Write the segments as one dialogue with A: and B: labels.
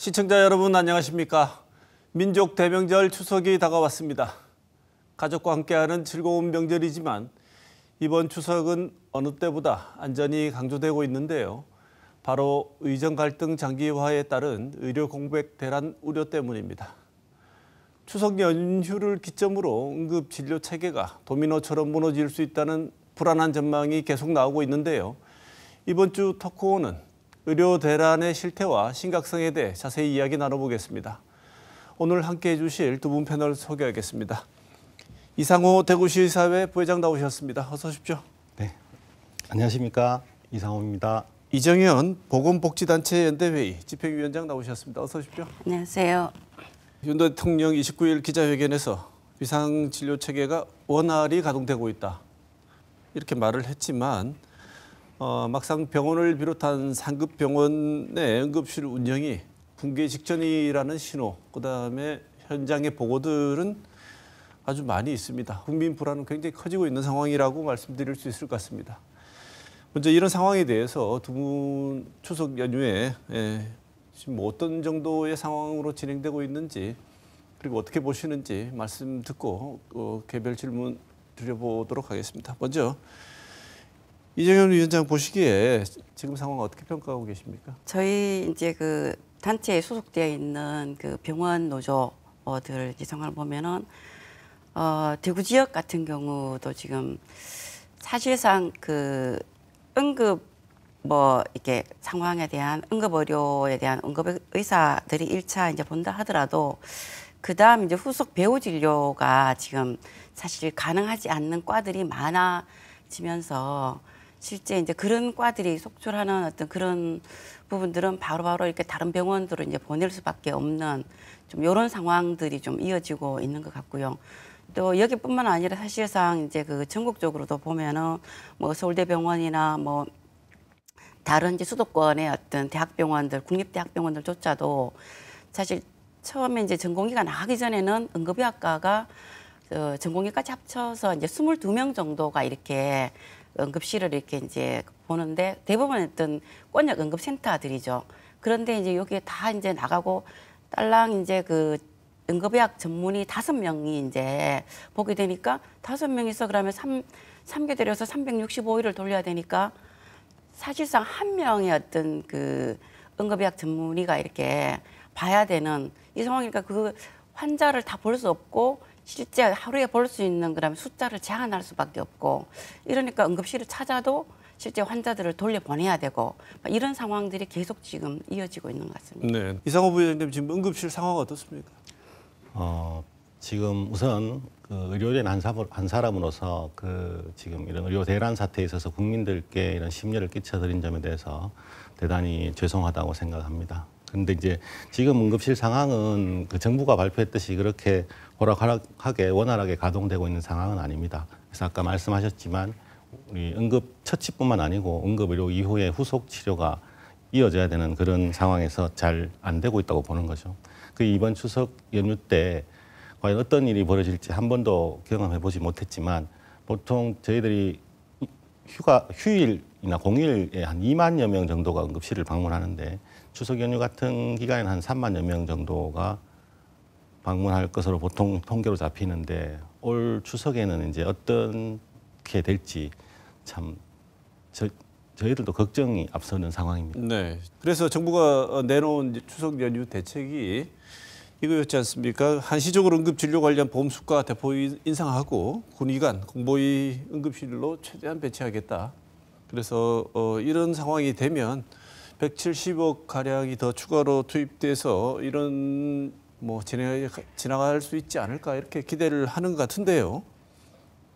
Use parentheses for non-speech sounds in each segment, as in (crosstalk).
A: 시청자 여러분 안녕하십니까? 민족 대명절 추석이 다가왔습니다. 가족과 함께하는 즐거운 명절이지만 이번 추석은 어느 때보다 안전이 강조되고 있는데요. 바로 의정 갈등 장기화에 따른 의료 공백 대란 우려 때문입니다. 추석 연휴를 기점으로 응급 진료 체계가 도미노처럼 무너질 수 있다는 불안한 전망이 계속 나오고 있는데요. 이번 주 터코는 의료 대란의 실태와 심각성에 대해 자세히 이야기 나눠보겠습니다. 오늘 함께해 주실 두 분 패널 소개하겠습니다. 이상호 대구시의사회 부회장 나오셨습니다. 어서 오십시오. 네,
B: 안녕하십니까 이상호입니다. 이정현 보건복지단체 연대회의
A: 집행위원장 나오셨습니다. 어서 오십시오.
C: 안녕하세요.
A: 윤 대통령 29일 기자회견에서 위상진료 체계가 원활히 가동되고 있다. 이렇게 말을 했지만 어, 막상 병원을 비롯한 상급 병원의 응급실 운영이 붕괴 직전이라는 신호, 그다음에 현장의 보고들은 아주 많이 있습니다. 국민 불안은 굉장히 커지고 있는 상황이라고 말씀드릴 수 있을 것 같습니다. 먼저 이런 상황에 대해서 두 분 추석 연휴에 예, 지금 뭐 어떤 정도의 상황으로 진행되고 있는지 그리고 어떻게 보시는지 말씀 듣고 어, 개별 질문 드려보도록 하겠습니다. 먼저 이재현 위원장 보시기에 지금 상황 어떻게 평가하고 계십니까?
C: 저희 이제 그 단체에 소속되어 있는 그 병원 노조들 지성을 보면은 어, 대구 지역 같은 경우도 지금 사실상 그 응급 뭐 이렇게 상황에 대한 응급 의료에 대한 응급 의사들이 일차 이제 본다 하더라도 그다음 이제 후속 배우 진료가 지금 사실 가능하지 않는 과들이 많아지면서 실제 이제 그런 과들이 속출하는 어떤 그런 부분들은 바로바로 바로 이렇게 다른 병원들로 이제 보낼 수밖에 없는 좀 이런 상황들이 좀 이어지고 있는 것 같고요. 또 여기뿐만 아니라 사실상 이제 그 전국적으로도 보면은 뭐 서울대병원이나 뭐 다른 이제 수도권의 어떤 대학병원들, 국립대학병원들조차도 사실 처음에 이제 전공의가 나가기 전에는 응급의학과가 어, 전공의까지 합쳐서 이제 22명 정도가 이렇게 응급실을 이렇게 이제 보는데 대부분 어떤 권역 응급센터들이죠. 그런데 이제 여기에 다 이제 나가고 딸랑 이제 그 응급의학 전문의 다섯 명이 이제 보게 되니까 다섯 명이서 그러면 삼 3개대에서 365일을 돌려야 되니까 사실상 한 명의 어떤 그 응급의학 전문의가 이렇게 봐야 되는 이 상황이니까 그 환자를 다 볼 수 없고 실제 하루에 볼 수 있는 그다음 숫자를 제한할 수밖에 없고 이러니까 응급실을 찾아도 실제 환자들을 돌려보내야 되고 이런 상황들이 계속 지금 이어지고 있는 것 같습니다.
B: 네.
A: 이상호 부장님 지금 응급실 상황 어떻습니까?
B: 어, 지금 우선 그 의료인 한 사람으로서 그 지금 이런 의료 대란 사태에 있어서 국민들께 이런 심려를 끼쳐드린 점에 대해서 대단히 죄송하다고 생각합니다. 근데 이제 지금 응급실 상황은 그 정부가 발표했듯이 그렇게 오락가락하게 원활하게 가동되고 있는 상황은 아닙니다. 그래서 아까 말씀하셨지만 우리 응급 처치뿐만 아니고 응급 의료 이후에 후속 치료가 이어져야 되는 그런 상황에서 잘 안 되고 있다고 보는 거죠. 그 이번 추석 연휴 때 과연 어떤 일이 벌어질지 한 번도 경험해 보지 못했지만 보통 저희들이 휴가 휴일이나 공휴일에 한 2만여 명 정도가 응급실을 방문하는데 추석 연휴 같은 기간에는 한 3만여 명 정도가 방문할 것으로 보통 통계로 잡히는데 올 추석에는 이제 어떻게 될지 참 저, 저희들도 걱정이 앞서는 상황입니다.
A: 네. 그래서 정부가 어, 내놓은 추석 연휴 대책이 이거였지 않습니까? 한시적으로 응급진료 관련 보험수가 대폭 인상하고 군의관, 공보위 응급실로 최대한 배치하겠다. 그래서 어, 이런 상황이 되면 170억 가량이 더 추가로 투입돼서 이런 뭐 진행, 지나갈 수 있지 않을까 이렇게 기대를 하는 것 같은데요.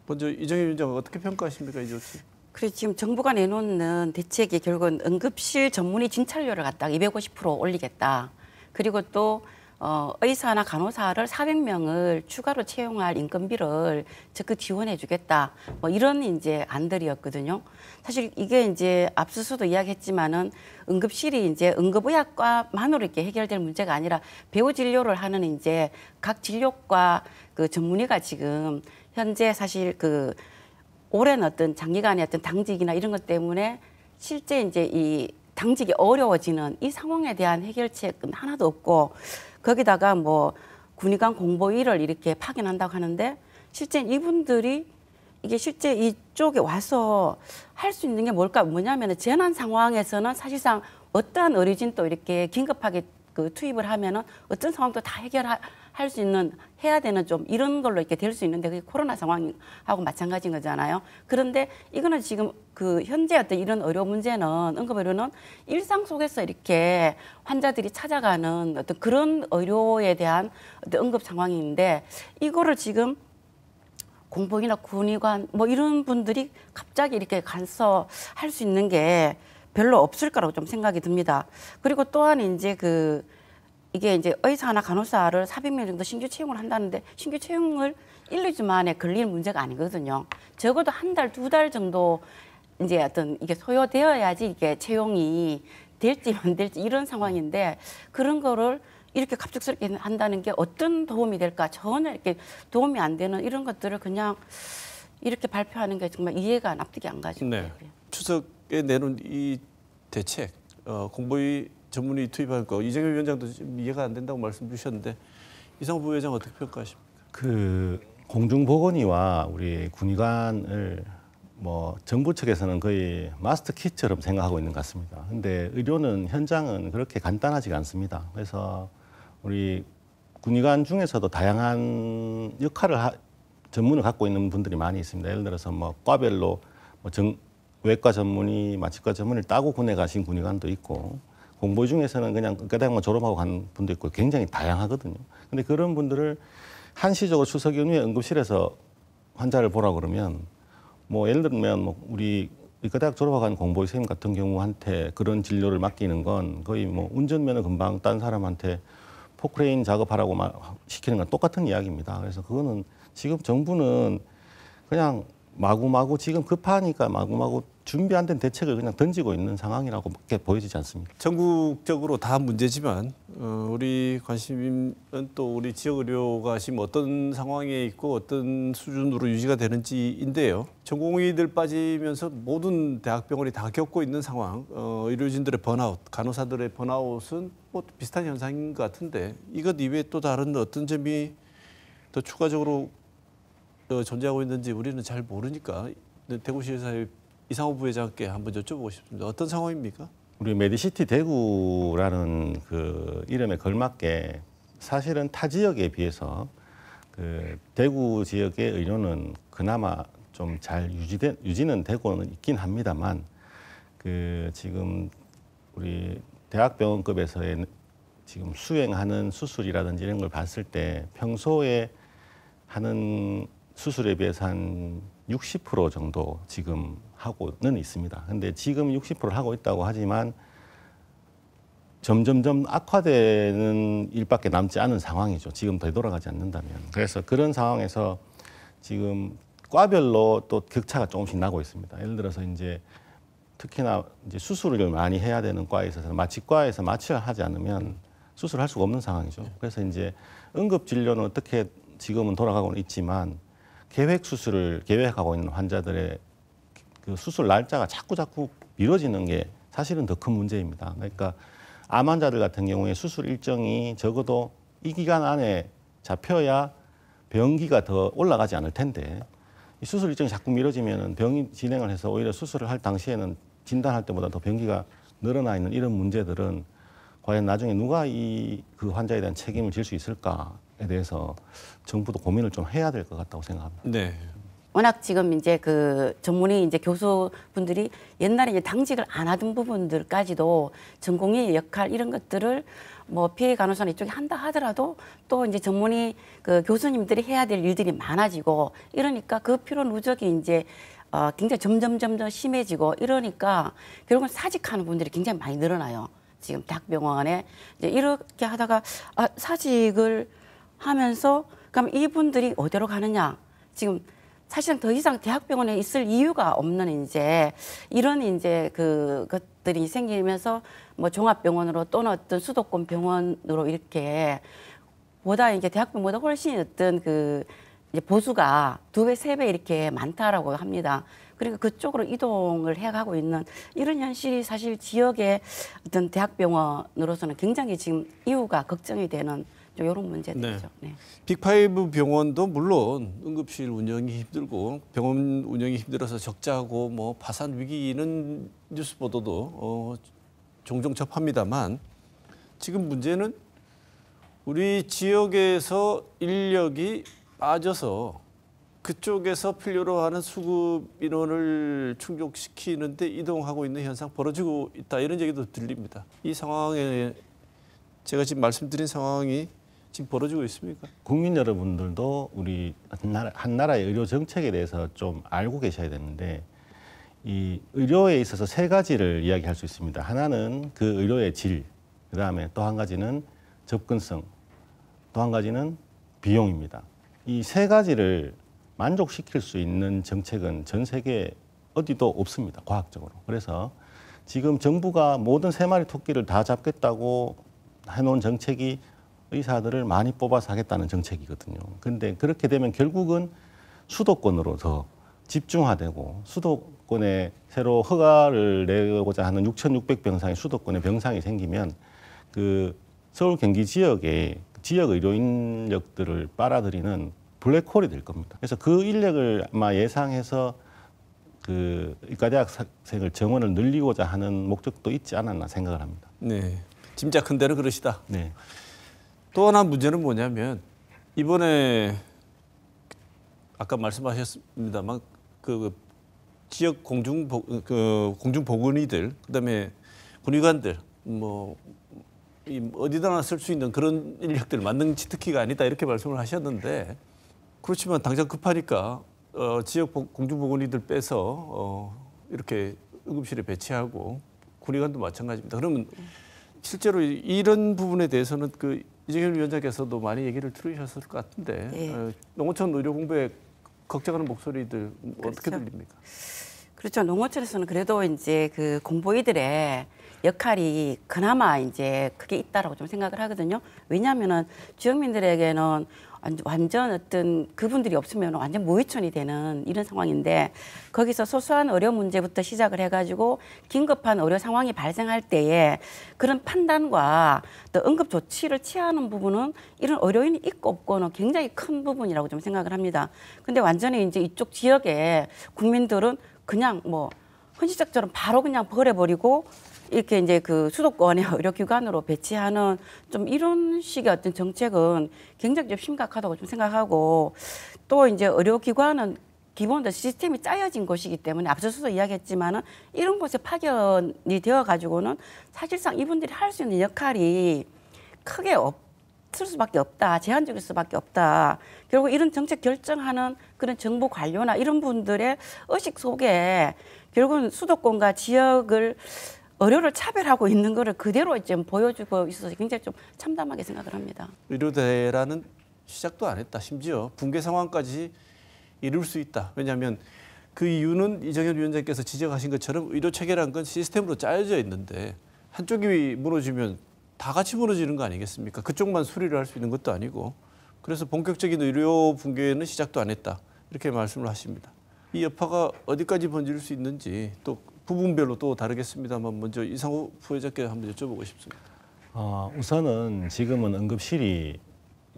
A: 먼저 이정희 위원장 어떻게 평가하십니까 이 조치?
C: 그래 지금 정부가 내놓는 대책이 결국은 응급실 전문의 진찰료를 갖다가 250% 올리겠다. 그리고 또 어, 의사나 간호사를 400명을 추가로 채용할 인건비를 적극 지원해 주겠다. 뭐 이런 이제 안들이었거든요. 사실 이게 이제 앞서서도 이야기했지만은 응급실이 이제 응급의학과만으로 이렇게 해결될 문제가 아니라 배우 진료를 하는 이제 각 진료과 그 전문의가 지금 현재 사실 그 오랜 어떤 장기간의 어떤 당직이나 이런 것 때문에 실제 이제 이 당직이 어려워지는 이 상황에 대한 해결책은 하나도 없고 거기다가 뭐 군의관 공보위를 이렇게 파견한다고 하는데 실제 이분들이 이게 실제 이쪽에 와서 할 수 있는 게 뭘까 뭐냐면 재난 상황에서는 사실상 어떠한 의료진도 이렇게 긴급하게 그 투입을 하면은 어떤 상황도 다 해결할 할수 있는 해야 되는 좀 이런 걸로 이렇게 될 수 있는데 그게 코로나 상황하고 마찬가지인 거잖아요. 그런데 이거는 지금 그 현재 어떤 이런 의료 문제는 응급 의료는 일상 속에서 이렇게 환자들이 찾아가는 어떤 그런 의료에 대한 어떤 응급 상황인데 이거를 지금 공복이나 군의관 뭐 이런 분들이 갑자기 이렇게 간섭할 수 있는 게 별로 없을 거라고 좀 생각이 듭니다. 그리고 또한 이제 그 이게 이제 의사나 간호사를 사백 명 정도 신규 채용을 한다는데 신규 채용을 일, 이 주 만에 걸리는 문제가 아니거든요. 적어도 한 달, 두 달 정도 이제 어떤 이게 소요되어야지 이게 채용이 될지 안 될지 이런 상황인데 그런 거를 이렇게 갑작스럽게 한다는 게 어떤 도움이 될까? 전혀 이렇게 도움이 안 되는 이런 것들을 그냥 이렇게 발표하는 게 정말 이해가 납득이 안 가죠.
B: 네.
A: 추석에 내놓은 이 대책, 어, 공부의 전문의 투입할 거 이재명 위원장도 이해가 안 된다고 말씀 주셨는데 이상 부회장 어떻게 평가하십니까?
B: 그 공중보건의와 우리 군의관을 뭐 정부 측에서는 거의 마스터 키처럼 생각하고 있는 것 같습니다. 근데 의료는 현장은 그렇게 간단하지가 않습니다. 그래서 우리 군의관 중에서도 다양한 역할을 하, 전문을 갖고 있는 분들이 많이 있습니다. 예를 들어서 뭐 과별로 뭐 정, 외과 전문의, 마취과 전문을 따고 군에 가신 군의관도 있고 공보 중에서는 그냥 그대학만 졸업하고 간 분도 있고 굉장히 다양하거든요. 근데 그런 분들을 한시적으로 추석 연휴에 응급실에서 환자를 보라 그러면 뭐 예를 들면 뭐 우리 의과대학 졸업하고 간 공보의 선생님 같은 경우한테 그런 진료를 맡기는 건 거의 뭐 운전면허 금방 딴 사람한테 포크레인 작업하라고 시키는 건 똑같은 이야기입니다. 그래서 그거는 지금 정부는 그냥 마구마구 지금 급하니까 마구마구 준비 안 된 대책을 그냥 던지고 있는 상황이라고 보여지지 않습니까? 전국적으로 다 문제지만
A: 어, 우리 관심은 또 우리 지역 의료가 지금 어떤 상황에 있고 어떤 수준으로 유지가 되는지인데요. 전공의들 빠지면서 모든 대학병원이 다 겪고 있는 상황, 어, 의료진들의 번아웃, 간호사들의 번아웃은 뭐 비슷한 현상인 것 같은데 이것 이외에 또 다른 어떤 점이 더 추가적으로 어, 존재하고 있는지 우리는 잘 모르니까 대구시에서의 이상호 부회장께 한번 여쭤보고 싶습니다. 어떤 상황입니까?
B: 우리 메디시티 대구라는 그 이름에 걸맞게 사실은 타 지역에 비해서 그 대구 지역의 의료는 그나마 좀 잘 유지된 유지는 되고는 있긴 합니다만 그 지금 우리 대학병원급에서의 지금 수행하는 수술이라든지 이런 걸 봤을 때 평소에 하는 수술에 비해서 한60% 정도 지금 하고는 있습니다. 근데 지금 60% 하고 있다고 하지만 점점점 악화되는 일밖에 남지 않은 상황이죠. 지금 되돌아가지 않는다면. 그래서 그런 상황에서 지금 과별로 또 격차가 조금씩 나고 있습니다. 예를 들어서 이제 특히나 이제 수술을 많이 해야 되는 과에 있어서 마취과에서 마취를 하지 않으면 수술할 수가 없는 상황이죠. 그래서 이제 응급 진료는 어떻게 지금은 돌아가고는 있지만 계획 수술을 계획하고 있는 환자들의 그 수술 날짜가 자꾸 자꾸 미뤄지는 게 사실은 더 큰 문제입니다. 그러니까 암 환자들 같은 경우에 수술 일정이 적어도 이 기간 안에 잡혀야 병기가 더 올라가지 않을 텐데 이 수술 일정이 자꾸 미뤄지면 병이 진행을 해서 오히려 수술을 할 당시에는 진단할 때보다 더 병기가 늘어나 있는 이런 문제들은 과연 나중에 누가 이 그 환자에 대한 책임을 질 수 있을까 대해서 정부도 고민을 좀 해야 될 것 같다고 생각합니다. 네.
C: 워낙 지금 이제 그 전문의 이제 교수분들이 옛날에 이제 당직을 안 하던 부분들까지도 전공의 역할 이런 것들을 뭐 피해 간호사나 이쪽에 한다 하더라도 또 이제 전문의 그 교수님들이 해야 될 일들이 많아지고 이러니까 그 피로 누적이 이제 어 굉장히 점점 점점 심해지고 이러니까 결국은 사직하는 분들이 굉장히 많이 늘어나요. 지금 대학병원에 이제 이렇게 하다가 아 사직을 하면서 그럼 이분들이 어디로 가느냐 지금 사실은 더 이상 대학병원에 있을 이유가 없는 이제 이런 이제 그 것들이 생기면서 뭐 종합병원으로 또는 어떤 수도권 병원으로 이렇게 보다 이제 대학병원보다 훨씬 어떤 그 이제 보수가 두 배, 세 배 이렇게 많다라고 합니다. 그러니까 그쪽으로 이동을 해가고 있는 이런 현실이 사실 지역의 어떤 대학병원으로서는 굉장히 지금 이유가 걱정이 되는 이런 문제들이죠. 네.
A: 네. 빅파이브 병원도 물론 응급실 운영이 힘들고 병원 운영이 힘들어서 적자고 뭐 파산 위기 이런 뉴스 보도도 어, 종종 접합니다만 지금 문제는 우리 지역에서 인력이 빠져서 그쪽에서 필요로 하는 수급 인원을 충족시키는데 이동하고 있는 현상 벌어지고 있다 이런 얘기도 들립니다. 이 상황에 제가
B: 지금 말씀드린 상황이 지금 벌어지고 있습니까? 국민 여러분들도 우리 한나라, 의 의료 정책에 대해서 좀 알고 계셔야 되는데 이 의료에 있어서 세 가지를 이야기할 수 있습니다. 하나는 그 의료의 질, 그 다음에 또 한 가지는 접근성, 또 한 가지는 비용입니다. 이 세 가지를 만족시킬 수 있는 정책은 전 세계 어디도 없습니다. 과학적으로. 그래서 지금 정부가 모든 세 마리 토끼를 다 잡겠다고 해놓은 정책이 의사들을 많이 뽑아서 하겠다는 정책이거든요. 근데 그렇게 되면 결국은 수도권으로 더 집중화되고 수도권에 새로 허가를 내고자 하는 6,600병상의 수도권에 병상이 생기면 그 서울 경기 지역에 지역 의료 인력들을 빨아들이는 블랙홀이 될 겁니다. 그래서 그 인력을 아마 예상해서 그 의과대학생을 정원을 늘리고자 하는 목적도 있지 않았나 생각을 합니다.
A: 네, 짐작한 대로 그러시다. 네. 또 하나 문제는 뭐냐면 이번에 아까 말씀하셨습니다만 그 지역 공중 그 공중 보건의들 그다음에 군의관들 뭐 어디다나 쓸 수 있는 그런 인력들 만능 치트키가 아니다 이렇게 말씀을 하셨는데 그렇지만 당장 급하니까 어, 지역 공중 보건의들 빼서 어, 이렇게 응급실에 배치하고 군의관도 마찬가지입니다. 그러면 실제로 이런 부분에 대해서는 그 이재현 위원장께서도 많이 얘기를 들으셨을 것 같은데 예. 어, 농어촌 의료 공부에 걱정하는 목소리들 그렇죠. 어떻게 들립니까?
C: 그렇죠. 농어촌에서는 그래도 이제 그 공보이들의 역할이 그나마 이제 크게 있다라고 좀 생각을 하거든요. 왜냐하면은 지역민들에게는 완전 어떤 그분들이 없으면 완전 무의촌이 되는 이런 상황인데 거기서 소소한 의료 문제부터 시작을 해가지고 긴급한 의료 상황이 발생할 때에 그런 판단과 또 응급 조치를 취하는 부분은 이런 의료인이 있고 없고는 굉장히 큰 부분이라고 좀 생각을 합니다. 근데 완전히 이제 이쪽 지역에 국민들은 그냥 뭐 현실적처럼 바로 그냥 버려버리고 이렇게 이제 그 수도권의 (laughs) 의료기관으로 배치하는 좀 이런 식의 어떤 정책은 굉장히 좀 심각하다고 좀 생각하고 또 이제 의료기관은 기본적으로 시스템이 짜여진 곳이기 때문에 앞서서도 이야기했지만은 이런 곳에 파견이 되어 가지고는 사실상 이분들이 할 수 있는 역할이 크게 없을 수밖에 없다, 제한적일 수밖에 없다. 결국 이런 정책 결정하는 그런 정보 관료나 이런 분들의 의식 속에 결국은 수도권과 지역을 의료를 차별하고 있는 것을 그대로 지금 보여주고 있어서 굉장히 좀 참담하게 생각을 합니다.
A: 의료대라는 시작도 안 했다. 심지어 붕괴 상황까지 이룰 수 있다. 왜냐하면 그 이유는 이정현 위원장께서 지적하신 것처럼 의료 체계란 건 시스템으로 짜여져 있는데 한쪽이 무너지면 다 같이 무너지는 거 아니겠습니까? 그쪽만 수리를 할 수 있는 것도 아니고 그래서 본격적인 의료 붕괴는 시작도 안 했다 이렇게 말씀을 하십니다. 이 여파가 어디까지 번질 수 있는지 또 부분별로 또 다르겠습니다만 먼저 이상호 부회장께 한번 여쭤보고 싶습니다.
B: 아, 우선은 지금은 응급실이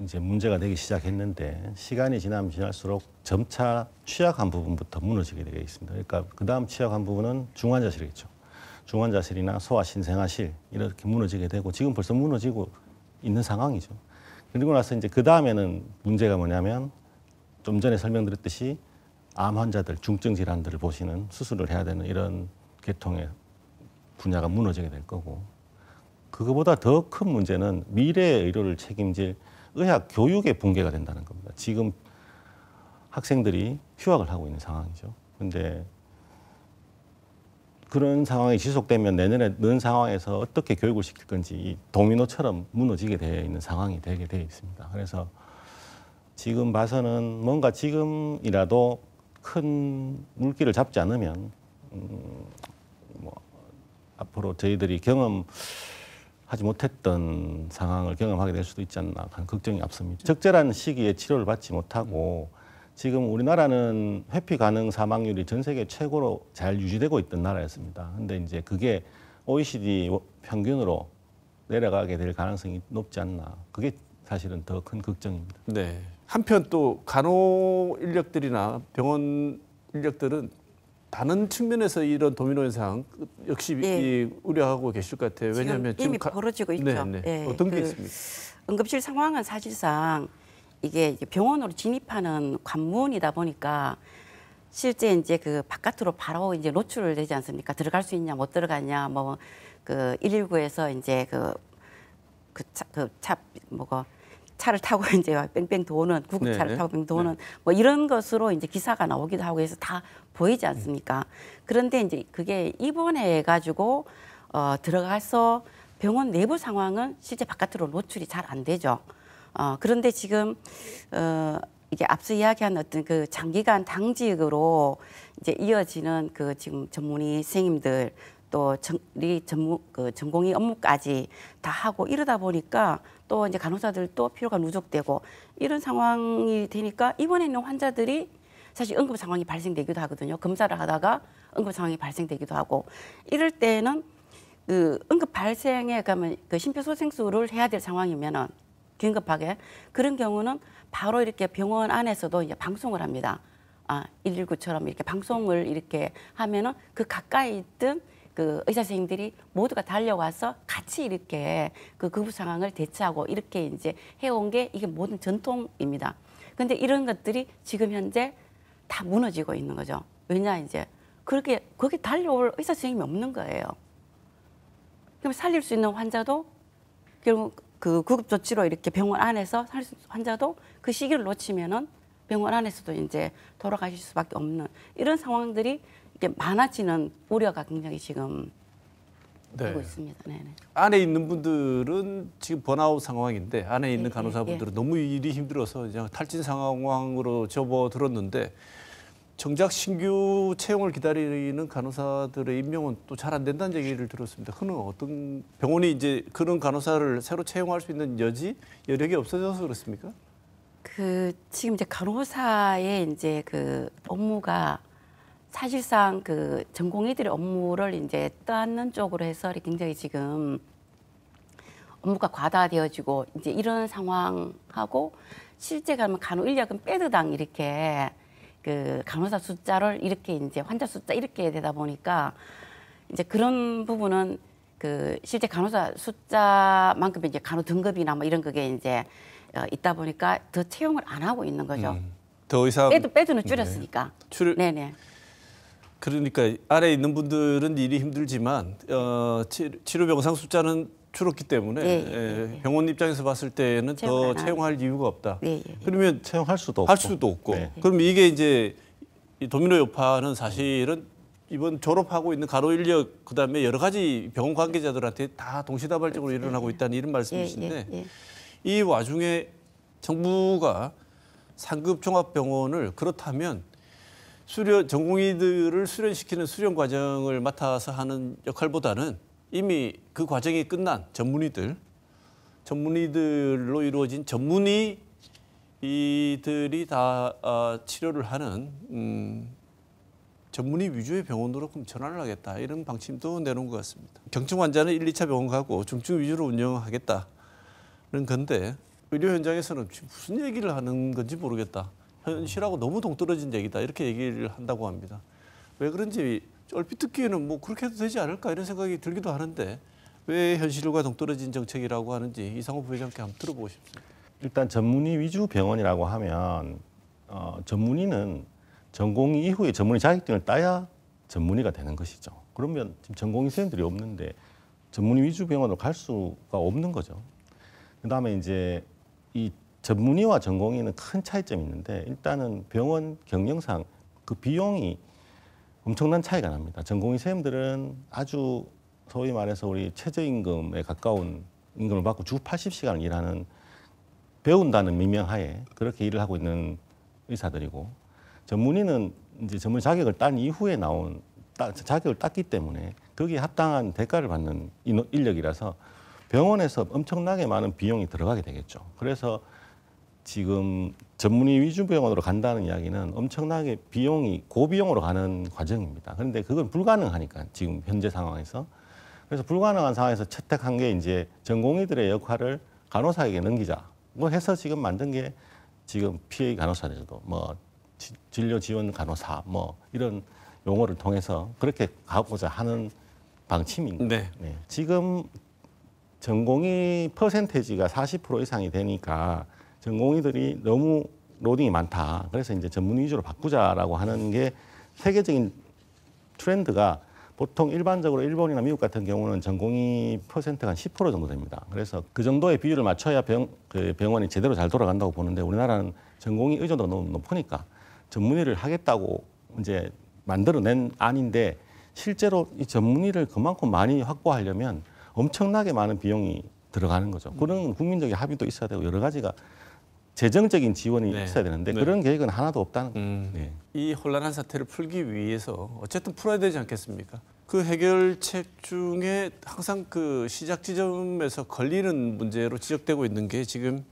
B: 이제 문제가 되기 시작했는데 시간이 지나면 지날수록 점차 취약한 부분부터 무너지게 되어 습니다 그러니까 그 다음 취약한 부분은 중환자실이겠죠. 중환자실이나 소아 신생아실 이렇게 무너지게 되고 지금 벌써 무너지고 있는 상황이죠. 그리고 나서 이제 그 다음에는 문제가 뭐냐면 좀 전에 설명드렸듯이 암 환자들, 중증 질환들을 보시는 수술을 해야 되는 이런 계통의 분야가 무너지게 될 거고 그거보다 더 큰 문제는 미래의 의료를 책임질 의학 교육의 붕괴가 된다는 겁니다. 지금 학생들이 휴학을 하고 있는 상황이죠. 근데 그런 상황이 지속되면 내년에 는 상황에서 어떻게 교육을 시킬 건지 도미노처럼 무너지게 되어 있는 상황이 되게 되어 있습니다. 그래서 지금 봐서는 뭔가 지금이라도 큰 물기를 잡지 않으면 음, 뭐 앞으로 저희들이 경험하지 못했던 상황을 경험하게 될 수도 있지 않나 하는 걱정이 앞섭니다. 적절한 시기에 치료를 받지 못하고 지금 우리나라는 회피 가능 사망률이 전 세계 최고로 잘 유지되고 있던 나라였습니다. 근데 이제 그게 OECD 평균으로 내려가게 될 가능성이 높지 않나. 그게 사실은 더 큰 걱정입니다. 네.
A: 한편 또 간호 인력들이나 병원 인력들은 다른 측면에서 이런 도미노 현상 역시 예. 이 우려하고 계실 것 같아요. 왜냐하면 지금 이미 가... 벌어지고 네, 있죠. 네, 네. 예. 어떤 그 있습니까?
C: 응급실 상황은 사실상 이게 병원으로 진입하는 관문이다 보니까 실제 이제 그 바깥으로 바로 이제 노출을 되지 않습니까? 들어갈 수 있냐 못 들어가냐 뭐 그 119에서 이제 그 그차그차 뭐가 차를 타고 (laughs) 이제 뺑뺑 도는 구급차를 네 타고 뺑 도는 네. 뭐 이런 것으로 이제 기사가 나오기도 하고 해서 다 보이지 않습니까? 그런데 이제 그게 입원해 가지고 어, 들어가서 병원 내부 상황은 실제 바깥으로 노출이 잘 안 되죠. 어, 그런데 지금 어, 이게 앞서 이야기한 어떤 그 장기간 당직으로 이제 이어지는 그 지금 전문의 선생님들 또 정, 리 전무, 그 전공의 업무까지 다 하고 이러다 보니까 또 이제 간호사들도 필요가 누적되고 이런 상황이 되니까 입원해있는 환자들이 사실 응급 상황이 발생되기도 하거든요. 검사를 하다가 응급 상황이 발생되기도 하고 이럴 때는 그 응급 발생에 가면 그 심폐소생술을 해야 될 상황이면은 긴급하게 그런 경우는 바로 이렇게 병원 안에서도 이제 방송을 합니다. 아, 119처럼 이렇게 방송을 이렇게 하면은 그 가까이 있던 그 의사 선생님들이 모두가 달려와서 같이 이렇게 그 거부 상황을 대처하고 이렇게 이제 해온 게 이게 모든 전통입니다. 근데 이런 것들이 지금 현재 다 무너지고 있는 거죠. 왜냐 이제 그렇게 거기 달려올 의사 선생님이 없는 거예요. 그럼 살릴 수 있는 환자도 결국 그 구급 조치로 이렇게 병원 안에서 살릴 수 있는 환자도 그 시기를 놓치면은 병원 안에서도 이제 돌아가실 수밖에 없는 이런 상황들이 많아지는 우려가 굉장히 지금 네. 되고
A: 있습니다. 네네. 네. 안에 있는 분들은 지금 번아웃 상황인데 안에 있는 예, 예 간호사분들은 예. 너무 일이 힘들어서 그냥 탈진 상황으로 접어들었는데 정작 신규 채용을 기다리는 간호사들의 임명은 또 잘 안 된다는 얘기를 들었습니다. 그는 어떤 병원이 이제 그런 간호사를 새로 채용할 수 있는 여지 여력이 없어져서 그렇습니까?
C: 그 지금 이제 간호사의 이제 그 업무가 사실상 그 전공의들의 업무를 이제 떠안는 쪽으로 해서이 굉장히 지금 업무가 과다되어지고 이제 이런 상황하고 실제 가면 간호 인력은 빼드당 이렇게 그 간호사 숫자를 이렇게 이제 환자 숫자 이렇게 되다 보니까 이제 그런 부분은 그 실제 간호사 숫자만큼 이제 간호 등급이나 뭐 이런 그게 이제 어, 있다 보니까 더 채용을 안 하고 있는 거죠. 음.
A: 더 의사 빼도 빼도는 네. 줄였으니까.
C: 네. 줄... 네네.
A: 그러니까 아래 있는 분들은 일이 힘들지만 어, 치료 병상 숫자는 줄었기 때문에 예, 예, 예, 예. 병원 입장에서 봤을 때는 더 채용할 이유가 없다. 예, 예, 그러면 채용할 수도 없고. 할 수도 없고. 네. 그럼 이게 이제 이 도미노 여파는 사실은 이번 졸업하고 있는 가로 인력 그다음에 여러 가지 병원 관계자들한테 다 동시다발적으로 일어나고 있다는 이런 말씀이신데 이 와중에 정부가 상급 종합병원을 그렇다면 수련 전공의들을 수련시키는 수련 과정을 맡아서 하는 역할보다는 이미 그 과정이 끝난 전문의들, 전문의들로 이루어진 전문의 이들이 다 어, 치료를 하는 음, 전문의 위주의 병원으로 그럼 전환을 하겠다 이런 방침도 내놓은 것 같습니다. 경증 환자는 1, 2차 병원 가고 중증 위주로 운영하겠다는 건데 의료 현장에서는 무슨 얘기를 하는 건지 모르겠다. 현실하고 너무 동떨어진 얘기다 이렇게 얘기를 한다고 합니다. 왜 그런지 얼핏 듣기에는 뭐 그렇게 해도 되지 않을까 이런 생각이 들기도 하는데 왜 현실과 동떨어진 정책이라고 하는지 이상호 부회장께 한번 들어보고 싶습니다.
B: 일단 전문의 위주 병원이라고 하면 어, 전문의는 전공의 이후에 전문의 자격증을 따야 전문의가 되는 것이죠. 그러면 지금 전공의 선생님들이 없는데 전문의 위주 병원으로 갈 수가 없는 거죠. 그다음에 이제 이 전문의와 전공의는 큰 차이점이 있는데 일단은 병원 경영상 그 비용이 엄청난 차이가 납니다. 전공의 선생님들은 아주 소위 말해서 우리 최저임금에 가까운 임금을 받고 주 80시간을 일하는 배운다는 미명하에 그렇게 일을 하고 있는 의사들이고 전문의는 이제 전문 자격을 딴 이후에 나온 자격을 땄기 때문에 거기에 합당한 대가를 받는 인력이라서 병원에서 엄청나게 많은 비용이 들어가게 되겠죠. 그래서 지금 전문의 위주 병원으로 간다는 이야기는 엄청나게 비용이 고비용으로 가는 과정입니다. 그런데 그건 불가능하니까 지금 현재 상황에서 그래서 불가능한 상황에서 채택한 게 이제 전공의들의 역할을 간호사에게 넘기자. 뭐 해서 지금 만든 게 지금 PA 간호사들도 뭐 지, 진료 지원 간호사 뭐 이런 용어를 통해서 그렇게 가고자 하는 방침입니다. 네. 네. 지금 전공의 퍼센테지가 40% 이상이 되니까 전공의들이 너무 로딩이 많다. 그래서 이제 전문 위주로 바꾸자라고 하는 게 세계적인 트렌드가 보통 일반적으로 일본이나 미국 같은 경우는 전공의 퍼센트가 한 10% 정도 됩니다. 그래서 그 정도의 비율을 맞춰야 병, 그 병원이 제대로 잘 돌아간다고 보는데 우리나라는 전공의 의존도가 너무 높으니까 전문의를 하겠다고 이제 만들어낸 안인데 실제로 이 전문의를 그만큼 많이 확보하려면 엄청나게 많은 비용이 들어가는 거죠. 그런 국민적인 합의도 있어야 되고 여러 가지가 재정적인 지원이 네. 있어야 되는데 네. 그런 계획은 하나도 없다는 거예요. 음. 네.
A: 이 혼란한 사태를 풀기 위해서 어쨌든 풀어야 되지 않겠습니까? 그 해결책 중에 항상 그 시작 지점에서 걸리는 문제로 지적되고 있는 게 지금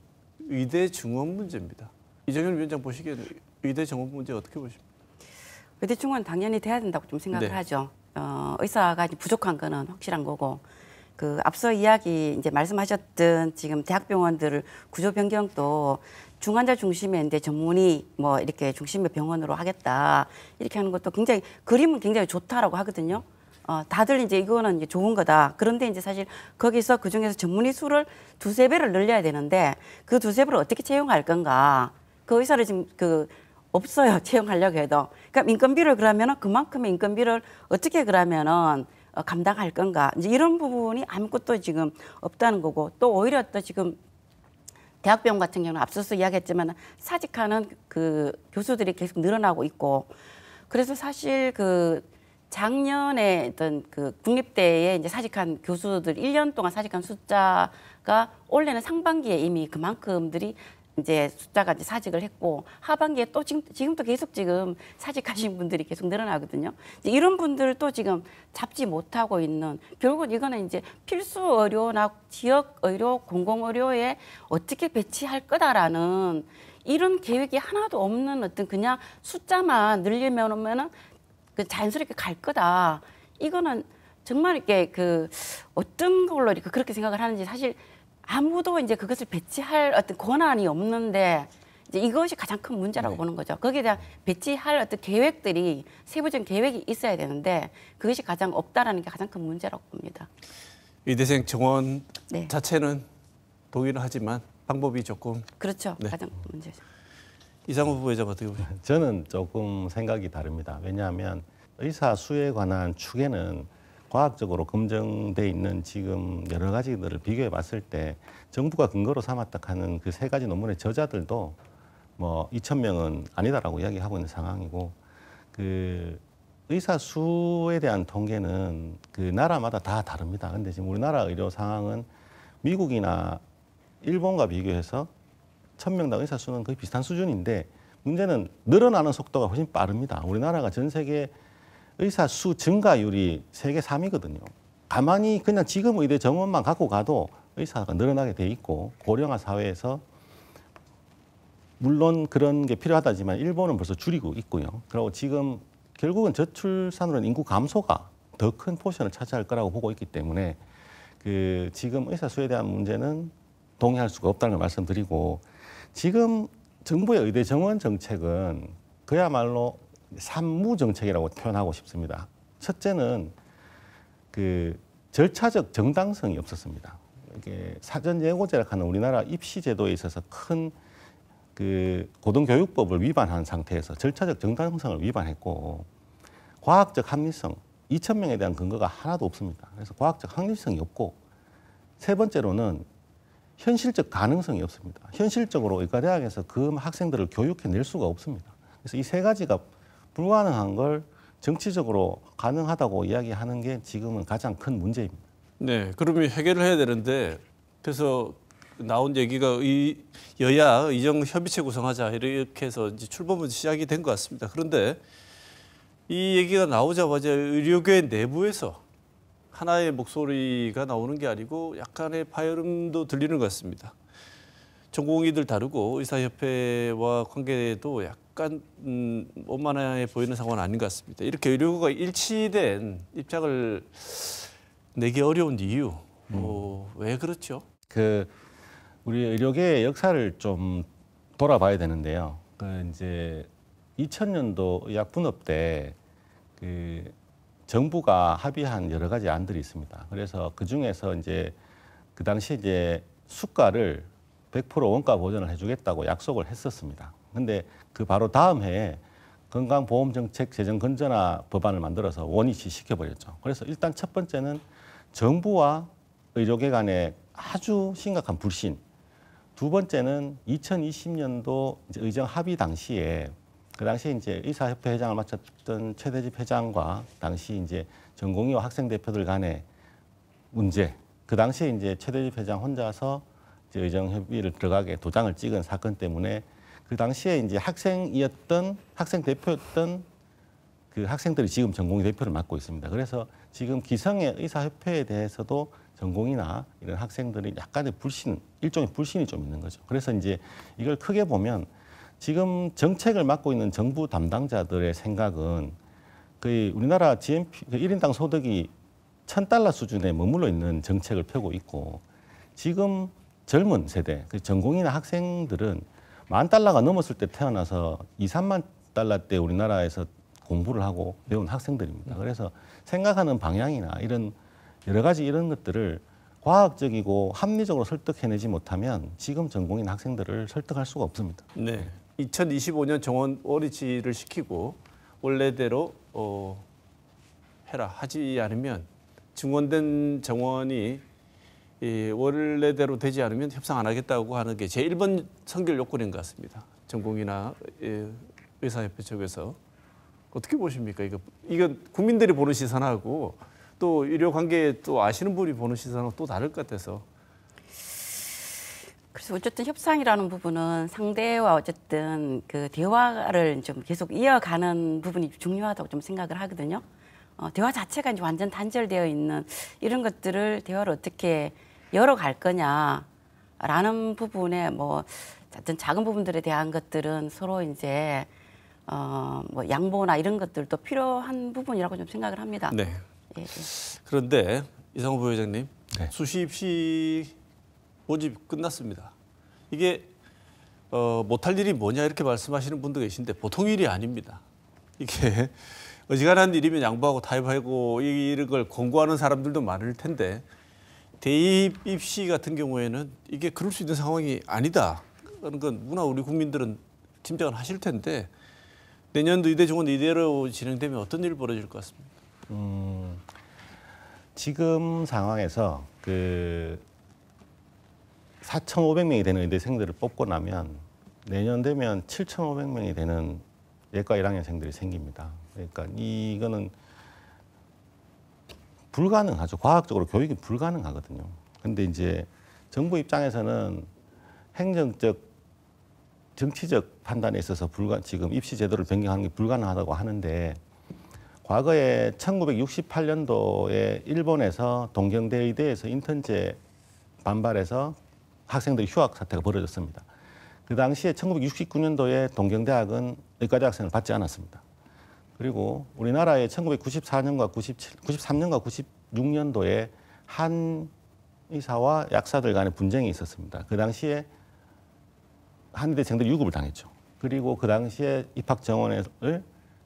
A: 의대 증원 문제입니다. 이정현 위원장 보시기에 의대 증원 문제 어떻게 보십니까?
C: 의대 증원 당연히 돼야 된다고 좀 생각을 네. 하죠. 어, 의사가 부족한 거는 확실한 거고 그 앞서 이야기 이제 말씀하셨던 지금 대학병원들 구조 변경도 중환자 중심의 이제 전문의 뭐 이렇게 중심의 병원으로 하겠다 이렇게 하는 것도 굉장히 그림은 굉장히 좋다라고 하거든요. 어, 다들 이제 이거는 이제 좋은 거다. 그런데 이제 사실 거기서 그 중에서 전문의 수를 두세 배를 늘려야 되는데 그 두세 배를 어떻게 채용할 건가. 그 의사를 지금 그 없어요. (laughs) 채용하려고 해도. 그러니까 인건비를 그러면은 그만큼의 인건비를 어떻게 그러면은 어, 감당할 건가 이제 이런 부분이 아무것도 지금 없다는 거고 또 오히려 또 지금 대학병원 같은 경우는 앞서서 이야기했지만 사직하는 그 교수들이 계속 늘어나고 있고 그래서 사실 그 작년에 어떤 그 국립대에 이제 사직한 교수들 일 년 동안 사직한 숫자가 올해는 상반기에 이미 그만큼들이 이제 숫자가 이제 사직을 했고 하반기에 또 지금 지금도 계속 지금 사직하신 분들이 계속 늘어나거든요. 이런 제이분들또 지금 잡지 못하고 있는 결국 은 이거는 이제 필수 의료나 지역 의료 공공 의료에 어떻게 배치할 거다라는 이런 계획이 하나도 없는 어떤 그냥 숫자만 늘리면 오면은 그 자연스럽게 갈 거다. 이거는 정말 이렇게 그 어떤 걸로 이렇게 그렇게 생각을 하는지 사실 아무도 이제 그것을 배치할 어떤 권한이 없는데 이제 이것이 가장 큰 문제라고 네. 보는 거죠. 거기에 대한 배치할 어떤 계획들이 세부적인 계획이 있어야 되는데 그것이 가장 없다라는 게 가장 큰 문제라고 봅니다.
A: 이대생 정원 네. 자체는 동의는
B: 하지만 방법이 조금
C: 그렇죠. 네. 가장 문제죠.
B: 이상호 부회장 어떻게 보세요? 저는 조금 생각이 다릅니다. 왜냐하면 의사 수에 관한 추계는 과학적으로 검증돼 있는 지금 여러 가지들을 비교해 봤을 때 정부가 근거로 삼았다 하는 그 세 가지 논문의 저자들도 뭐 2천 명은 아니다라고 이야기하고 있는 상황이고 그 의사 수에 대한 통계는 그 나라마다 다 다릅니다. 근데 지금 우리나라 의료 상황은 미국이나 일본과 비교해서 천명당 의사 수는 거의 비슷한 수준인데 문제는 늘어나는 속도가 훨씬 빠릅니다. 우리나라가 전 세계 의사 수 증가율이 세계 3위거든요. 가만히 그냥 지금 의대 정원만 갖고 가도 의사가 늘어나게 돼 있고 고령화 사회에서 물론 그런 게 필요하다지만 일본은 벌써 줄이고 있고요. 그리고 지금 결국은 저출산으로는 인구 감소가 더 큰 포션을 차지할 거라고 보고 있기 때문에 그 지금 의사 수에 대한 문제는 동의할 수가 없다는 걸 말씀드리고 지금 정부의 의대 정원 정책은 그야말로 산무 정책이라고 표현하고 싶습니다. 첫째는 그 절차적 정당성이 없었습니다. 이게 사전 예고제라 하는 우리나라 입시 제도에 있어서 큰 그 고등교육법을 위반한 상태에서 절차적 정당성을 위반했고 과학적 합리성 2천 명에 대한 근거가 하나도 없습니다. 그래서 과학적 합리성이 없고 세 번째로는 현실적 가능성이 없습니다. 현실적으로 의과대학에서 그 학생들을 교육해 낼 수가 없습니다. 그래서 이 세 가지가 불가능한 걸 정치적으로 가능하다고 이야기하는 게 지금은 가장 큰 문제입니다.
A: 네, 그러면 해결을 해야 되는데 그래서 나온 얘기가 이 여야 이정 협의체 구성하자 이렇게 해서 이제 출범은 시작이 된 것 같습니다. 그런데 이 얘기가 나오자마자 의료계 내부에서 하나의 목소리가 나오는 게 아니고 약간의 파열음도 들리는 것 같습니다. 전공의들 다루고 의사협회와 관계도 약간 음, 원만해 보이는 상황은 아닌 것 같습니다. 이렇게 의료가 일치된 입장을
B: 내기 어려운 이유, 뭐 어, 왜 그렇죠? 그 우리 의료계의 역사를 좀 돌아봐야 되는데요. 그 이제 2000년도 약분업 때그 정부가 합의한 여러 가지 안들이 있습니다. 그래서 그 중에서 이제 그 당시 이제 수가를 100% 원가 보전을 해주겠다고 약속을 했었습니다. 근데 그 바로 다음 해에 건강보험정책 재정 건전화 법안을 만들어서 원위치 시켜버렸죠. 그래서 일단 첫 번째는 정부와 의료계 간의 아주 심각한 불신. 두 번째는 2020년도 의정 합의 당시에 그 당시에 이제 의사협회 회장을 맡았던 최대집 회장과 당시 이제 전공의와 학생 대표들 간의 문제. 그 당시에 이제 최대집 회장 혼자서 의정협의를 들어가게 도장을 찍은 사건 때문에 그 당시에 이제 학생이었던 학생 대표였던 그 학생들이 지금 전공의 대표를 맡고 있습니다. 그래서 지금 기성의 의사협회에 대해서도 전공이나 이런 학생들이 약간의 불신, 일종의 불신이 좀 있는 거죠. 그래서 이제 이걸 크게 보면 지금 정책을 맡고 있는 정부 담당자들의 생각은 그 우리나라 GNP 일인당 소득이 천달러 수준에 머물러 있는 정책을 펴고 있고 지금 젊은 세대, 그 전공이나 학생들은 만 달러가 넘었을 때 태어나서 2, 3만 달러 때 우리나라에서 공부를 하고 배운 학생들입니다. 그래서 생각하는 방향이나 이런 여러 가지 이런 것들을 과학적이고 합리적으로 설득해내지 못하면 지금 전공인 학생들을 설득할 수가 없습니다.
A: 네. 2025년 정원 오리지를 시키고 원래대로 어, 해라 하지 않으면 증원된 정원이 이 예, 원래대로 되지 않으면 협상 안 하겠다고 하는 게 제1번 선결 요건인 것 같습니다. 전공이나 의사협회 예, 쪽에서 어떻게 보십니까? 이거 이건 국민들이 보는 시선하고 또 의료 관계 또 아시는 분이 보는 시선하고 또 다를 것 같아서.
C: 그래서 어쨌든 협상이라는 부분은 상대와 어쨌든 그 대화를 좀 계속 이어가는 부분이 중요하다고 좀 생각을 하거든요. 어, 대화 자체가 이제 완전 단절되어 있는 이런 것들을 대화를 어떻게 열어갈 거냐라는 부분에 뭐 어떤 작은 부분들에 대한 것들은 서로 이제 어뭐 양보나 이런 것들도 필요한 부분이라고 좀 생각을 합니다. 네.
A: 예, 예. 그런데 이상호 부회장님 네. 수시 시 모집 끝났습니다. 이게 어, 못할 일이 뭐냐 이렇게 말씀하시는 분도 계신데 보통 일이 아닙니다. 이게 (laughs) 어지간한 일이면 양보하고 타협하고 이런 걸 권고하는 사람들도 많을 텐데 대입 입시 같은 경우에는 이게 그럴 수 있는 상황이 아니다. 그런 건 누구나 우리 국민들은 짐작을 하실 텐데 내년도 이대 정원 이대로 진행되면 어떤 일이 벌어질 것 같습니다.
B: 음, 지금 상황에서 그 4,500명이 되는 의대생들을 뽑고 나면 내년 되면 7,500명이 되는 예과 1학년생들이 생깁니다. 그러니까 이거는 불가능하죠. 과학적으로 교육이 불가능하거든요. 근데 이제 정부 입장에서는 행정적, 정치적 판단에 있어서 불가, 지금 입시 제도를 변경하는 게 불가능하다고 하는데 과거에 1968년도에 일본에서 동경대의대에서 인턴제 반발해서 학생들이 휴학 사태가 벌어졌습니다. 그 당시에 1969년도에 동경대학은 의과대학생을 받지 않았습니다. 그리고 우리나라의 1994년과 97, 93년과 96년도에 한 의사와 약사들 간의 분쟁이 있었습니다. 그 당시에 한의대생들 유급을 당했죠. 그리고 그 당시에 입학 정원을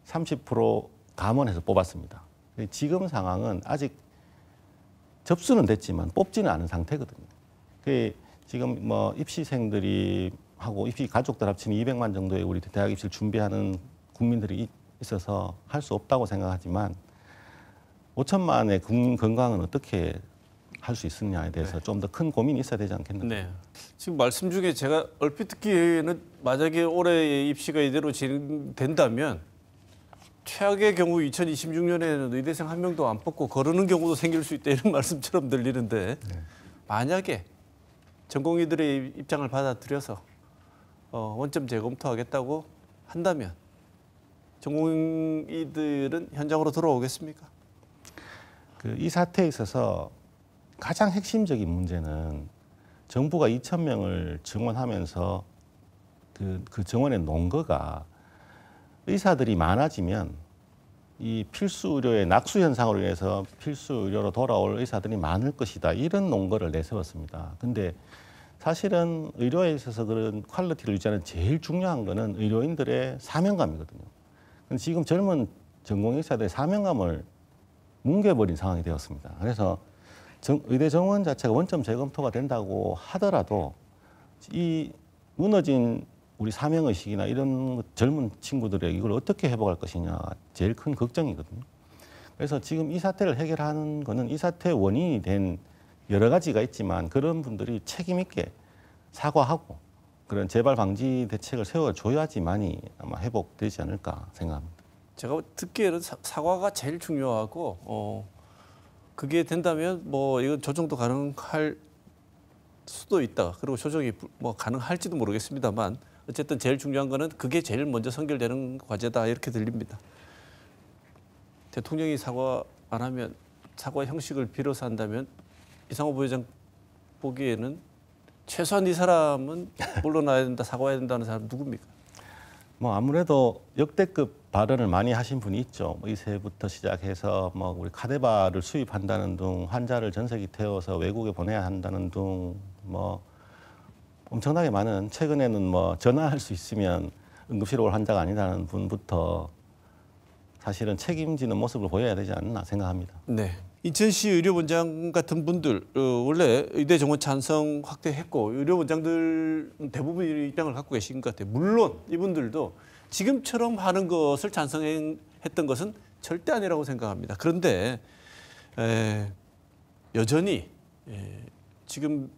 B: 30% 감원해서 뽑았습니다. 지금 상황은 아직 접수는 됐지만 뽑지는 않은 상태거든요. 그 지금 뭐 입시생들이 하고 입시 가족들 합치면 200만 정도의 우리 대학 입시를 준비하는 국민들이 있어서 할 수 없다고 생각하지만 5천만의 국민 건강은 어떻게 할 수 있느냐에 대해서 네. 좀더 큰 고민이 있어야 되지 않겠는가.
A: 네. 지금 말씀 중에 제가 얼핏 듣기에는 만약에 올해 입시가 이대로 진행된다면 최악의 경우 2026년에는 의대생 한 명도 안 뽑고 거르는 경우도 생길 수 있다 이런 (laughs) 말씀처럼 들리는데 네. 만약에 전공의들의 입장을 받아들여서 어, 원점 재검토하겠다고 한다면 전공의들은 현장으로 들어오겠습니까?
B: 그이 사태에 있어서 가장 핵심적인 문제는 정부가 2천 명을 증원하면서 그, 그 정원의 논거가 의사들이 많아지면 이 필수 의료의 낙수 현상으로 인해서 필수 의료로 돌아올 의사들이 많을 것이다 이런 논거를 내세웠습니다. 근데 사실은 의료에 있어서 그런 퀄리티를 유지하는 제일 중요한 거는 의료인들의 사명감이거든요. 근데 지금 젊은 전공의사들의 사명감을 뭉개버린 상황이 되었습니다. 그래서 정, 의대 정원 자체가 원점 재검토가 된다고 하더라도 이 무너진 우리 사명의식이나 이런 젊은 친구들의 이걸 어떻게 회복할 것이냐가 제일 큰 걱정이거든요. 그래서 지금 이 사태를 해결하는 거는 이 사태의 원인이 된 여러 가지가 있지만 그런 분들이 책임있게 사과하고 그런 재발 방지 대책을 세워줘야지만이 아마 회복되지 않을까 생각합니다.
A: 제가 듣기에는 사, 과가 제일 중요하고 어, 그게 된다면 뭐 이건 조정도 가능할 수도 있다. 그리고 조정이 뭐 가능할지도 모르겠습니다만 어쨌든 제일 중요한 거는 그게 제일 먼저 선결되는 과제다 이렇게 들립니다. 대통령이 사과 안 하면 사과 형식을 비로소 한다면 이상호 부회장 보기에는 최소한 이 사람은 물러나야 된다, 사과해야 된다는 사람 누굽니까?
B: 뭐 아무래도 역대급 발언을 많이 하신 분이 있죠. 뭐 이세부터 시작해서 뭐 우리 카데바를 수입한다는 둥, 환자를 전세기 태워서 외국에 보내야 한다는 둥, 뭐 엄청나게 많은 최근에는 뭐 전화할 수 있으면 응급실에 올 환자가 아니라는 분부터 사실은 책임지는 모습을 보여야 되지 않나 생각합니다. 네. 인천시
A: 의료본장 같은 분들 어, 원래 의대 정원 찬성 확대했고 의료본장들 대부분 입장을 갖고 계신 것 같아요. 물론 이분들도 지금처럼 하는 것을 찬성했던 것은 절대 아니라고 생각합니다. 그런데 에, 여전히 에, 지금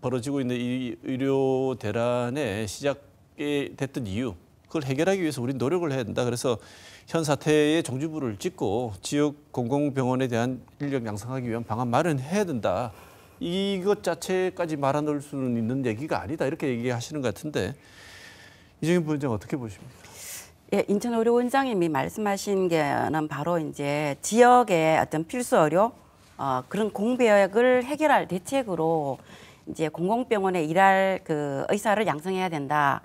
A: 벌어지고 있는 이 의료 대란의 시작이 됐던 이유 그걸 해결하기 위해서 우리 노력을 해야 된다. 그래서 현 사태의 종지부를 찍고 지역 공공병원에 대한 인력 양성하기 위한 방안 마련해야 된다. 이것 자체까지 말아놓을 수는 있는 얘기가 아니다. 이렇게 얘기하시는 것 같은데 이정현 부원장 어떻게 보십니까? 예, 인천 의료
C: 원장님이 말씀하신 게는 바로 이제 지역의 어떤 필수 의료 어, 그런 공백을 해결할 대책으로 이제 공공병원에 일할 그 의사를 양성해야 된다.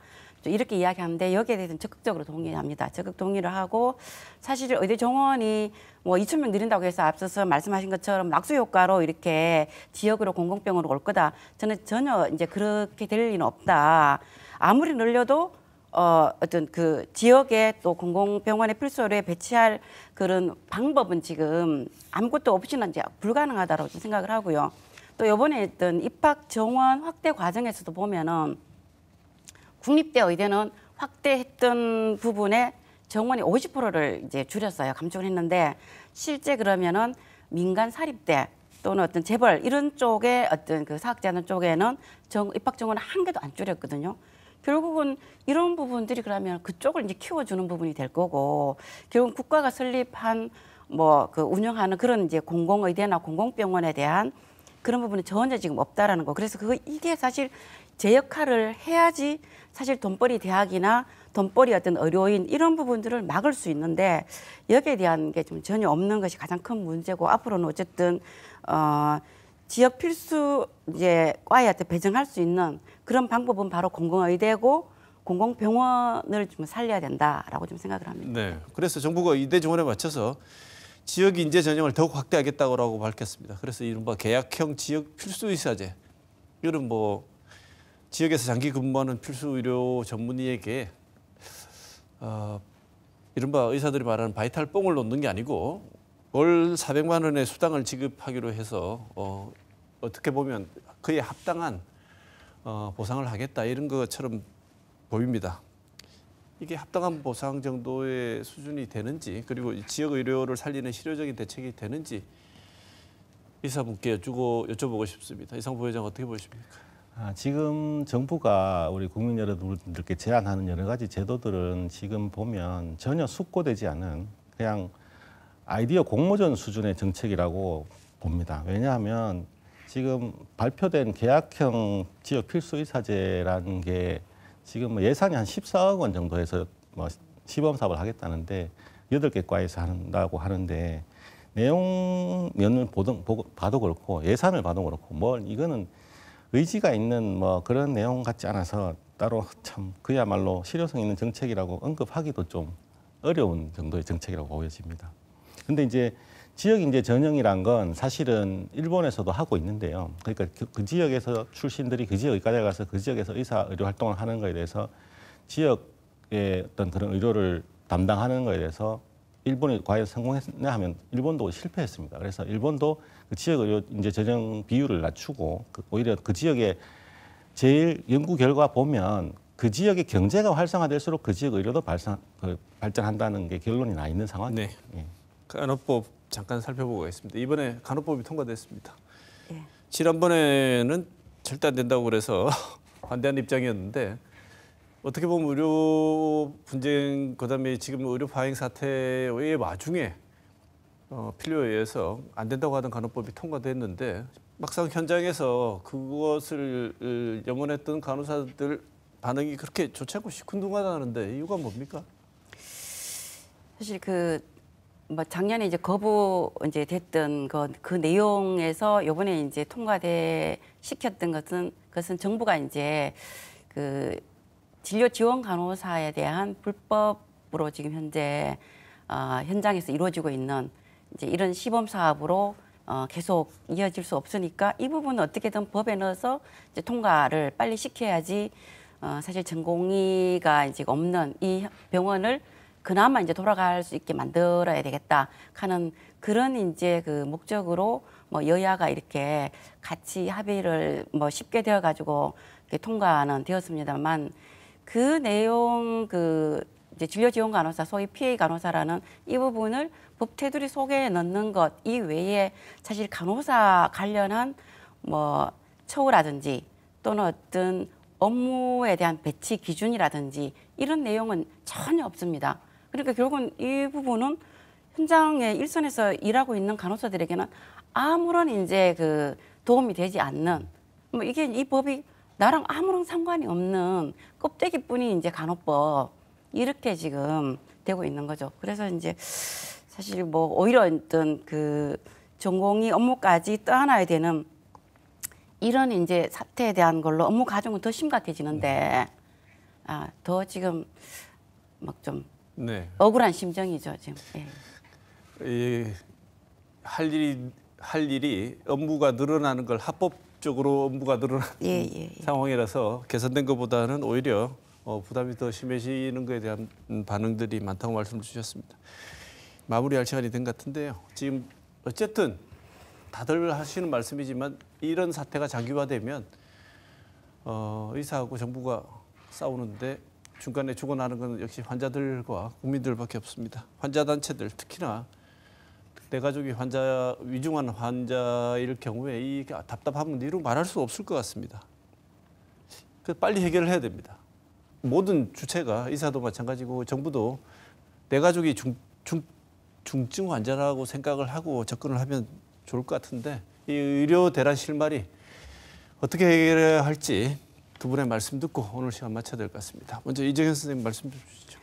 C: 이렇게 이야기하는데 여기에 대해서는 적극적으로 동의합니다. 적극 동의를 하고 사실 의대 정원이 뭐 2천 명 늘린다고 해서 앞서서 말씀하신 것처럼 낙수 효과로 이렇게 지역으로 공공병으로 올 거다. 저는 전혀 이제 그렇게 될 리는 없다. 아무리 늘려도 어, 어떤 그 지역에 또 공공병원의 필수를 배치할 그런 방법은 지금 아무것도 없이는 이제 불가능하다라고 생각을 하고요. 또 이번에 있던 입학 정원 확대 과정에서도 보면은 국립대 의대는 확대했던 부분에 정원이 50%를 이제 줄였어요. 감축을 했는데 실제 그러면은 민간 사립대 또는 어떤 재벌 이런 쪽에 어떤 그 사학자는 쪽에는 정, 입학 정원 한 개도 안 줄였거든요. 결국은 이런 부분들이 그러면 그쪽을 이제 키워주는 부분이 될 거고 결국 국가가 설립한 뭐 그 운영하는 그런 이제 공공의대나 공공병원에 대한 그런 부분이 전혀 지금 없다라는 거. 그래서 그거 이게 사실 제 역할을 해야지 사실 돈벌이 대학이나 돈벌이 어떤 의료인 이런 부분들을 막을 수 있는데 여기에 대한 게 좀 전혀 없는 것이 가장 큰 문제고 앞으로는 어쨌든 어 지역 필수 이제 과에 어떤 배정할 수 있는 그런 방법은 바로 공공의대고 공공병원을 좀 살려야 된다라고 좀 생각을 합니다.
A: 네, 그래서 정부가 이대 정원에 맞춰서 지역 인재 전형을 더욱 확대하겠다고 밝혔습니다. 그래서 이른바 계약형 지역 필수 의사제 이런 뭐 지역에서 장기 근무하는 필수 의료 전문의에게 어, 이른바 의사들이 말하는 바이탈 뽕을 놓는 게 아니고 월 400만 원의 수당을 지급하기로 해서 어, 어떻게 보면 그에 합당한 어, 보상을 하겠다 이런 것처럼 보입니다. 이게 합당한 보상 정도의 수준이 되는지 그리고 지역 의료를 살리는 실효적인 대책이 되는지 이사분께 여쭈고 여쭤보고 싶습니다. 이상 부회장 어떻게 보십니까?
B: 아, 지금 정부가 우리 국민 여러분들께 제안하는 여러 가지 제도들은 지금 보면 전혀 숙고되지 않은 그냥 아이디어 공모전 수준의 정책이라고 봅니다. 왜냐하면 지금 발표된 계약형 지역 필수 이사제라는 게 지금 뭐 예산이 한 14억 원 정도 에서뭐 시범 사업을 하겠다는데 여덟 개 과에서 한다고 하는데 내용 면을 보던, 봐도 그렇고 예산을 봐도 그렇고 뭐 이거는 의지가 있는 뭐 그런 내용 같지 않아서 따로 참 그야말로 실효성 있는 정책이라고 언급하기도 좀 어려운 정도의 정책이라고 보여집니다. 근데 이제 지역 인재 전형이란 건 사실은 일본에서도 하고 있는데요. 그러니까 그, 그 지역에서 출신들이 그 지역 의과대에 가서 그 지역에서 의사 의료 활동을 하는 거에 대해서 지역의 어떤 그런 의료를 담당하는 거에 대해서 일본이 과연 성공했냐 하면 일본도 실패했습니다. 그래서 일본도 그 지역 의료 이제 재정 비율을 낮추고 그 오히려 그 지역에 제일 연구 결과 보면 그 지역의 경제가 활성화될수록 그 지역 의료도 발상, 그 발전한다는 게 결론이 나 있는 상황입니다.
A: 네. 예. 간호법 잠깐 살펴보겠습니다. 이번에 간호법이 통과됐습니다. 예. 지난번에는 절대 안 된다고 그래서 (laughs) 반대하는 입장이었는데 어떻게 보면 의료 분쟁 그다음에 지금 의료 파행 사태의 와중에 어, 필요에 의해서 안 된다고 하던 간호법이 통과됐는데 막상 현장에서 그것을 염원했던 간호사들 반응이 그렇게 좋지 않고 시큰둥하다는데 이유가 뭡니까?
C: 사실 그 뭐 작년에 이제 거부 이제 됐던 것그 내용에서 요번에 이제 통과돼 시켰던 것은 그것은 정부가 이제 그 진료 지원 간호사에 대한 불법으로 지금 현재 어, 현장에서 이루어지고 있는 이제 이런 시범 사업으로 어, 계속 이어질 수 없으니까 이 부분은 어떻게든 법에 넣어서 이제 통과를 빨리 시켜야지 어, 사실 전공의가 이제 없는 이 병원을 그나마 이제 돌아갈 수 있게 만들어야 되겠다 하는 그런 이제 그 목적으로 뭐 여야가 이렇게 같이 합의를 뭐 쉽게 되어 가지고 통과는 되었습니다만 그 내용 그 이제 진료지원 간호사, 소위 PA 간호사라는 이 부분을 법 테두리 속에 넣는 것 이외에 사실 간호사 관련한 뭐 처우라든지 또는 어떤 업무에 대한 배치 기준이라든지 이런 내용은 전혀 없습니다. 그러니까 결국은 이 부분은 현장에 일선에서 일하고 있는 간호사들에게는 아무런 이제 그 도움이 되지 않는 뭐 이게 이 법이 나랑 아무런 상관이 없는 껍데기뿐인 이제 간호법 이렇게 지금 되고 있는 거죠. 그래서 이제 사실 뭐 오히려 어떤 그 전공이 업무까지 떠나야 되는 이런 이제 사태에 대한 걸로 업무 가중은 더 심각해지는데 아, 더 지금 막 좀 네. 억울한 심정이죠 지금. 예.
A: 이, 할 일이 할 일이 업무가 늘어나는 걸 합법적으로 업무가 늘어나는 예, 예, 예. 상황이라서 개선된 것보다는 오히려 어, 부담이 더 심해지는 것에 대한 반응들이 많다고 말씀을 주셨습니다. 마무리할 시간이 된 것 같은데요. 지금 어쨌든 다들 하시는 말씀이지만 이런 사태가 장기화되면 어, 의사하고 정부가 싸우는데 중간에 죽어나는 건 역시 환자들과 국민들밖에 없습니다. 환자 단체들 특히나 내 가족이 환자 위중한 환자일 경우에 이 답답함은 이루 말할 수 없을 것 같습니다. 그 빨리 해결을 해야 됩니다. 모든 주체가 의사도 마찬가지고 정부도 내 가족이 중, 중, 중증 환자라고 생각을 하고 접근을 하면 좋을 것 같은데 이 의료 대란 실마리 어떻게 해결할지 해야두 분의 말씀 듣고 오늘 시간 마쳐야 될 것 같습니다. 먼저 이정현 선생님 말씀 좀 주시죠.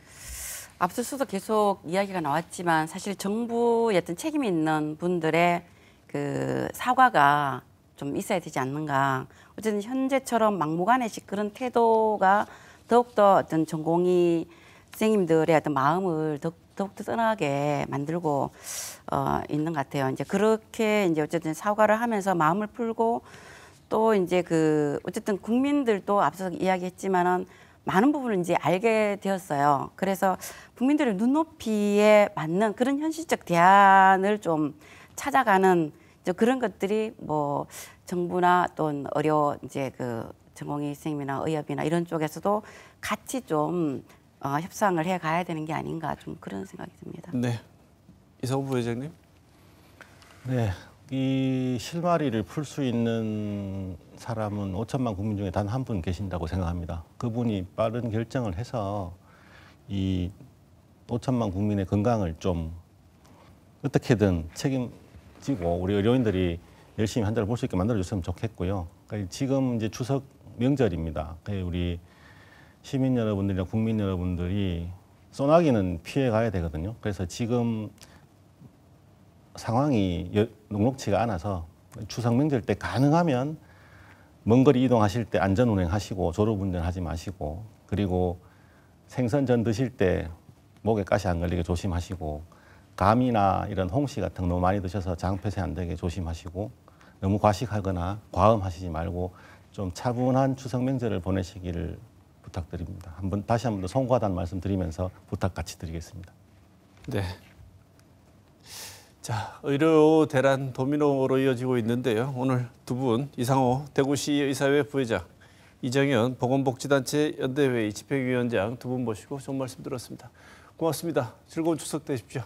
C: 앞서서도 계속 이야기가 나왔지만 사실 정부의 어떤 책임이 있는 분들의 그 사과가 좀 있어야 되지 않는가. 어쨌든 현재처럼 막무가내식 그런 태도가 더욱더 어떤 전공이 선생님들의 어떤 마음을 더욱, 더욱더 떠나게 만들고 어, 있는 것 같아요. 이제 그렇게 이제 어쨌든 사과를 하면서 마음을 풀고 또 이제 그 어쨌든 국민들도 앞서 이야기했지만은 많은 부분을 이제 알게 되었어요. 그래서 국민들의 눈높이에 맞는 그런 현실적 대안을 좀 찾아가는 이제 그런 것들이 뭐 정부나 또는 어려 이제 그 전공의생이나 의협이나 이런 쪽에서도 같이 좀 어, 협상을 해 가야 되는 게 아닌가 좀 그런 생각이 듭니다.
B: 네. 이성훈 부회장님. 네. 이 실마리를 풀 수 있는 사람은 5천만 국민 중에 단 한 분 계신다고 생각합니다. 그분이 빠른 결정을 해서 이 5천만 국민의 건강을 좀 어떻게든 책임지고 우리 의료인들이 열심히 환자를 볼 수 있게 만들어줬으면 좋겠고요. 그러니까 지금 이제 추석 명절입니다. 그 우리 시민 여러분들이나 국민 여러분들이 소나기는 피해 가야 되거든요. 그래서 지금 상황이 녹록치가 않아서 추석 명절 때 가능하면 먼 거리 이동하실 때 안전 운행하시고 졸업 운전하지 마시고 그리고 생선전 드실 때 목에 가시 안 걸리게 조심하시고 감이나 이런 홍시 같은 거 너무 많이 드셔서 장폐세 안 되게 조심하시고 너무 과식하거나 과음하시지 말고 좀 차분한 추석 명절을 보내시기를 부탁드립니다. 한번 다시 한 번더 송구하다는 말씀드리면서 부탁 같이 드리겠습니다.
A: 네. 자, 의료 대란 도미노로 이어지고 있는데요. 오늘 두 분 이상호 대구시 의사회 부회장, 이정현 보건복지단체 연대회 집행위원장 두 분 모시고 좋은 말씀 들었습니다. 고맙습니다. 즐거운 추석 되십시오.